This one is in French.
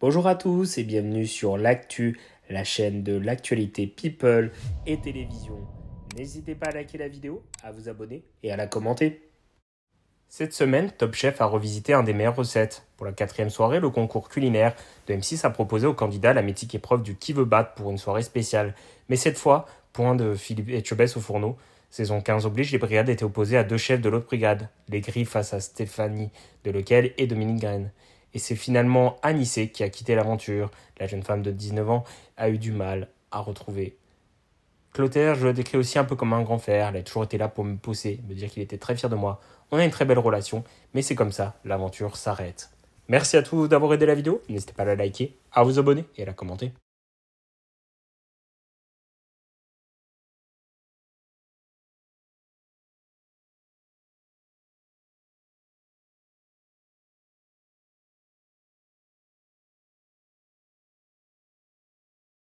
Bonjour à tous et bienvenue sur l'actu, la chaîne de l'actualité people et télévision. N'hésitez pas à liker la vidéo, à vous abonner et à la commenter. Cette semaine, Top Chef a revisité un des meilleurs recettes. Pour la quatrième soirée, le concours culinaire de M6 a proposé aux candidats la mythique épreuve du qui veut battre pour une soirée spéciale. Mais cette fois, point de Philippe Etchebest au fourneau. Saison 15 oblige, les brigades étaient opposées à deux chefs de l'autre brigade, les Gris face à Stéphanie de Lequel et Dominique Graine. Et c'est finalement Anissé qui a quitté l'aventure. La jeune femme de 19 ans a eu du mal à retrouver. Clotaire, je le décris aussi un peu comme un grand frère. Elle a toujours été là pour me pousser, me dire qu'il était très fier de moi. On a une très belle relation, mais c'est comme ça, l'aventure s'arrête. Merci à tous d'avoir aidé la vidéo. N'hésitez pas à la liker, à vous abonner et à la commenter.